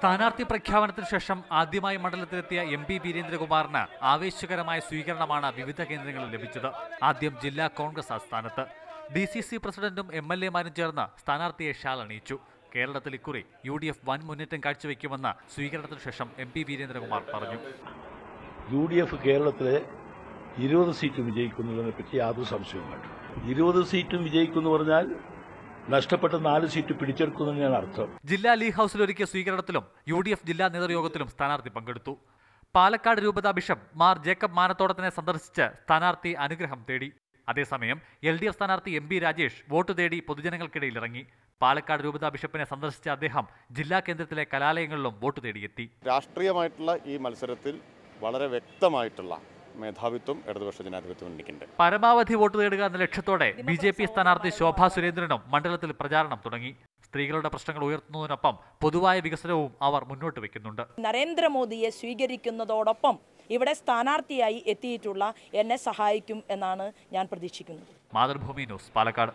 സ്ഥാനാർത്ഥി പ്രഖ്യാപനത്തിന് ശേഷം ആദ്യമായി മണ്ഡലത്തിലെത്തിയ എം പി വീരേന്ദ്രകുമാറിന് ആവേശകരമായ സ്വീകരണമാണ് വിവിധ കേന്ദ്രങ്ങളിൽ ലഭിച്ചത് ആദ്യം ജില്ലാ കോൺഗ്രസ് ആസ്ഥാനത്ത് ഡി സി സി പ്രസിഡന്റും എം എൽ എമാരും ചേർന്ന് സ്ഥാനാർത്ഥിയെ ഷാൽ അണിയിച്ചു കേരളത്തിൽ ഇക്കുറി യു ഡി എഫ് വൻ മുന്നേറ്റം കാഴ്ചവെക്കുമെന്ന് സ്വീകരണത്തിന് ശേഷം എം പി വീരേന്ദ്രകുമാർ പറഞ്ഞു യു ഡി എഫ് കേരളത്തിലെ ഇരുപത് സീറ്റും വിജയിക്കുന്നതിനെ പറ്റി യാതൊരു സംശയവുമായിട്ട് ഇരുപത് സീറ്റും വിജയിക്കുന്നു പറഞ്ഞാൽ നഷ്ടപ്പെട്ട നാല് സീറ്റ് പിടിച്ചെടുക്കുന്നതിനാണ് അർത്ഥം ജില്ലാ ലീഗ് ഹൗസിൽ ഒരുക്കിയ സ്വീകരണത്തിലും യു ഡി എഫ് ജില്ലാ നേതൃയോഗത്തിലും സ്ഥാനാർത്ഥി പങ്കെടുത്തു പാലക്കാട് രൂപതാ ബിഷപ്പ് മാർ ജേക്കബ് മാനത്തോടത്തിനെ സന്ദർശിച്ച് സ്ഥാനാർത്ഥി അനുഗ്രഹം തേടി അതേസമയം എൽ ഡി എഫ് സ്ഥാനാർത്ഥി എം ബി രാജേഷ് വോട്ട് തേടി പൊതുജനങ്ങൾക്കിടയിൽ ഇറങ്ങി പാലക്കാട് രൂപതാ ബിഷപ്പിനെ സന്ദർശിച്ച അദ്ദേഹം ജില്ലാ കേന്ദ്രത്തിലെ കലാലയങ്ങളിലും വോട്ട് തേടിയെത്തി രാഷ്ട്രീയമായിട്ടുള്ള ഈ മത്സരത്തിൽ വളരെ വ്യക്തമായിട്ടുള്ള മേധാവിത്വം ഇടതുപക്ഷ ജനാധിപത്യം ഉണ്ടെങ്കിൽ പരമാവധി വോട്ട് നേടുക എന്ന ലക്ഷ്യത്തോടെ ബി ജെ പി സ്ഥാനാർത്ഥി ശോഭാ സുരേന്ദ്രനും മണ്ഡലത്തിൽ പ്രചാരണം തുടങ്ങി സ്ത്രീകളുടെ പ്രശ്നങ്ങൾ ഉയർത്തുന്നതിനൊപ്പം പൊതുവായ വികസനവും അവർ മുന്നോട്ട് വെക്കുന്നുണ്ട് നരേന്ദ്രമോദിയെ സ്വീകരിക്കുന്നതോടൊപ്പം ഇവിടെ സ്ഥാനാർത്ഥിയായി എത്തിയിട്ടുള്ള എന്നെ സഹായിക്കും എന്നാണ് ഞാൻ പ്രതീക്ഷിക്കുന്നത് മാതൃഭൂമി ന്യൂസ് പാലക്കാട്